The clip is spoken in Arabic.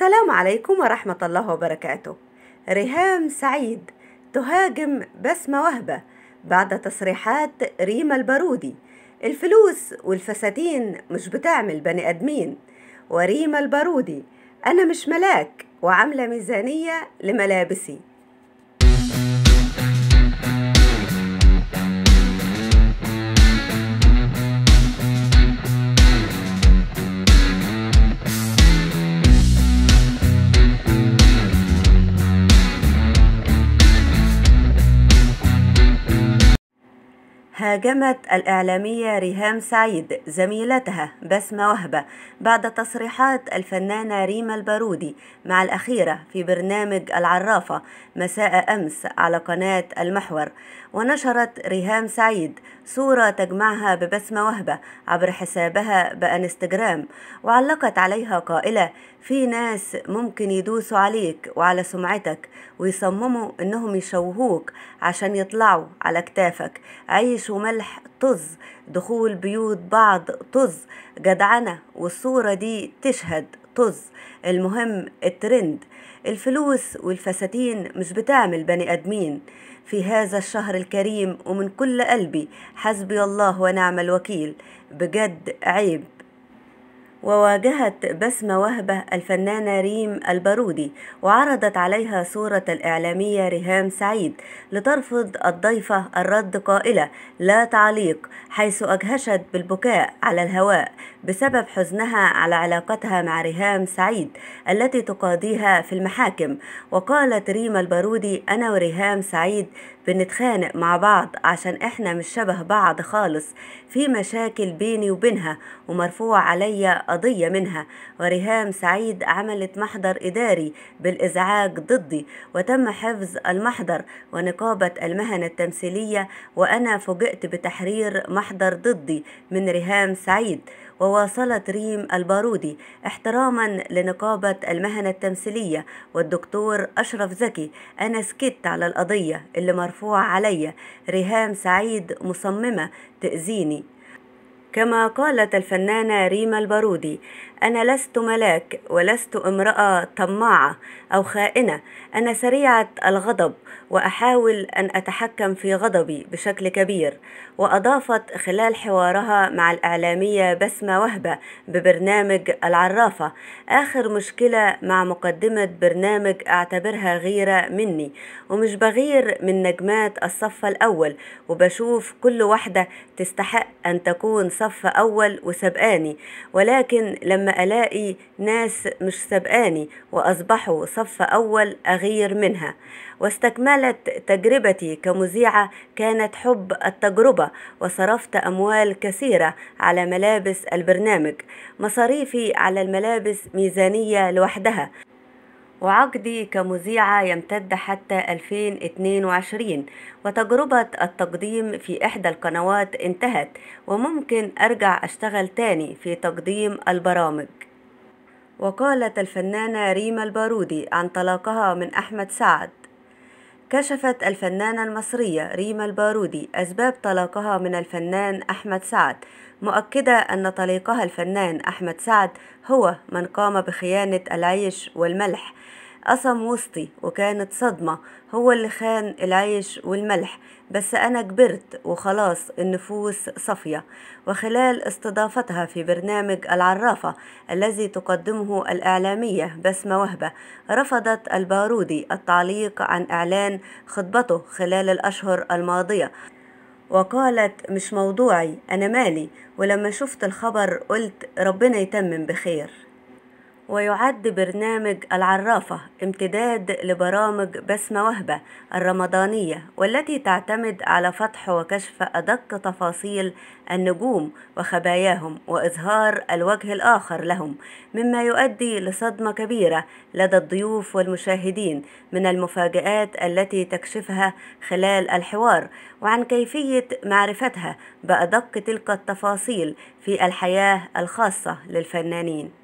السلام عليكم ورحمة الله وبركاته ريهام سعيد تهاجم بسمة وهبة بعد تصريحات ريما البارودي الفلوس والفساتين مش بتعمل بني أدمين وريما البارودي أنا مش ملاك وعاملة ميزانية لملابسي هاجمت الإعلامية ريهام سعيد زميلتها بسمة وهبة بعد تصريحات الفنانة ريما البارودي مع الأخيرة في برنامج العرافة مساء أمس على قناة المحور ونشرت ريهام سعيد صورة تجمعها ببسمة وهبة عبر حسابها بانستجرام وعلقت عليها قائلة في ناس ممكن يدوسوا عليك وعلى سمعتك ويصمموا إنهم يشوهوك عشان يطلعوا على كتافك عيش وملح طز دخول بيوت بعض طز جدعنة والصورة دي تشهد طز المهم الترند الفلوس والفساتين مش بتعمل بني أدمين في هذا الشهر الكريم ومن كل قلبي حسبي الله ونعم الوكيل بجد عيب وواجهت بسمة وهبة الفنانة ريم البارودي وعرضت عليها صورة الإعلامية ريهام سعيد لترفض الضيفة الرد قائلة لا تعليق حيث أجهشت بالبكاء على الهواء بسبب حزنها على علاقتها مع ريهام سعيد التي تقاضيها في المحاكم وقالت ريم البارودي أنا وريهام سعيد بنتخانق مع بعض عشان احنا مش شبه بعض خالص في مشاكل بيني وبينها ومرفوع عليا قضية منها وريهام سعيد عملت محضر إداري بالإزعاج ضدي وتم حفظ المحضر ونقابة المهنة التمثيلية وأنا فوجئت بتحرير محضر ضدي من ريهام سعيد وواصلت ريم البارودي احتراما لنقابة المهنة التمثيلية والدكتور أشرف زكي أنا سكت على القضية اللي مرفوعة عليا ريهام سعيد مصممة تأذيني كما قالت الفنانة ريما البارودي أنا لست ملاك ولست امرأة طماعة أو خائنة أنا سريعة الغضب وأحاول أن أتحكم في غضبي بشكل كبير وأضافت خلال حوارها مع الإعلامية بسمة وهبة ببرنامج العرافة آخر مشكلة مع مقدمة برنامج أعتبرها غيرة مني ومش بغير من نجمات الصف الأول وبشوف كل واحدة تستحق أن تكون صف أول وسبقاني ولكن لما ألاقي ناس مش سبقاني وأصبحوا صف أول أغير منها واستكملت تجربتي كمذيعة كانت حب التجربة وصرفت أموال كثيرة على ملابس البرنامج مصاريفي على الملابس ميزانية لوحدها وعقدي كمذيعة يمتد حتى 2022 وتجربة التقديم في إحدى القنوات انتهت وممكن أرجع أشتغل تاني في تقديم البرامج وقالت الفنانة ريما البارودي عن طلاقها من أحمد سعد كشفت الفنانة المصرية ريما البارودي أسباب طلاقها من الفنان أحمد سعد مؤكدة أن طليقها الفنان أحمد سعد هو من قام بخيانة العيش والملح قسم وسطي وكانت صدمة هو اللي خان العيش والملح بس أنا كبرت وخلاص النفوس صفية وخلال استضافتها في برنامج العرافة الذي تقدمه الإعلامية بسمة وهبة رفضت البارودي التعليق عن إعلان خطبته خلال الأشهر الماضية وقالت مش موضوعي أنا مالي ولما شفت الخبر قلت ربنا يتمم بخير ويعد برنامج العرافة امتداد لبرامج بسمة وهبة الرمضانية والتي تعتمد على فتح وكشف أدق تفاصيل النجوم وخباياهم وإظهار الوجه الآخر لهم مما يؤدي لصدمة كبيرة لدى الضيوف والمشاهدين من المفاجآت التي تكشفها خلال الحوار وعن كيفية معرفتها بأدق تلك التفاصيل في الحياة الخاصة للفنانين